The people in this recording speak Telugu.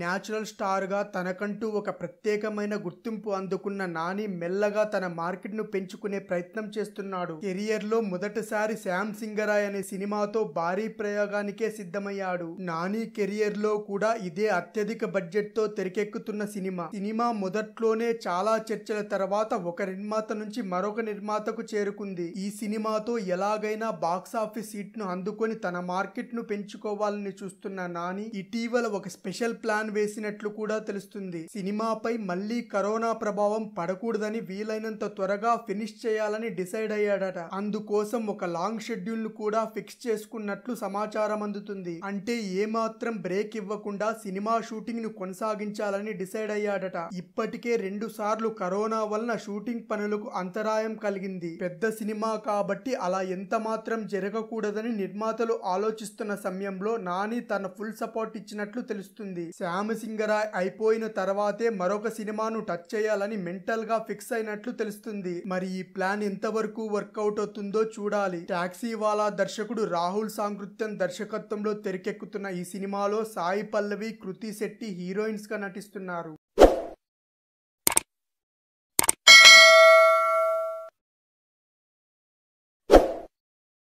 న్యాచురల్ స్టార్గా తనకంటూ ఒక ప్రత్యేకమైన గుర్తింపు అందుకున్న నాని మెల్లగా తన మార్కెట్ను పెంచుకునే ప్రయత్నం చేస్తున్నాడు కెరియర్లో మొదటిసారి శామ్ సింగరాయ్ అనే సినిమాతో భారీ ప్రయోగానికే సిద్ధమయ్యాడు నాని కెరియర్లో కూడా ఇదే అత్యధిక బడ్జెట్తో తెరకెక్కుతున్న సినిమా సినిమా మొదట్లోనే చాలా చర్చల తర్వాత ఒక నిర్మాత నుంచి మరొక నిర్మాతకు చేరుకుంది ఈ సినిమాతో ఎలాగైనా బాక్సాఫీస్ సీట్ను అందుకొని తన మార్కెట్ను పెంచుకోవాలని చూస్తున్న నాని ఇటీవల ఒక స్పెషల్ ప్లాన్ ప్లాన్ వేసినట్లు కూడా తెలుస్తుంది సినిమాపై మళ్లీ కరోనా ప్రభావం పడకూడదని వీలైనంత త్వరగా ఫినిష్ చేయాలని డిసైడ్ అయ్యాడట అందుకోసం ఒక లాంగ్ షెడ్యూల్ ను కూడా ఫిక్స్ చేసుకున్నట్లు సమాచారం అందుతుంది అంటే ఏమాత్రం బ్రేక్ ఇవ్వకుండా సినిమా షూటింగ్ ను కొనసాగించాలని డిసైడ్ అయ్యాడట ఇప్పటికే రెండు సార్లు కరోనా వలన షూటింగ్ పనులకు అంతరాయం కలిగింది పెద్ద సినిమా కాబట్టి అలా ఎంత మాత్రం జరగకూడదని నిర్మాతలు ఆలోచిస్తున్న సమయంలో నాని తన ఫుల్ సపోర్ట్ ఇచ్చినట్లు తెలుస్తుంది రామసింగరాయ్ అయిపోయిన తర్వాతే మరొక సినిమాను టచ్ చేయాలని మెంటల్గా ఫిక్స్ అయినట్లు తెలుస్తుంది మరి ఈ ప్లాన్ ఎంతవరకు వర్కౌట్ అవుతుందో చూడాలి టాక్సీ వాలా దర్శకుడు రాహుల్ సాంకృత్యం దర్శకత్వంలో తెరకెక్కుతున్న ఈ సినిమాలో సాయి పల్లవి కృతి శెట్టి హీరోయిన్స్ గా నటిస్తున్నారు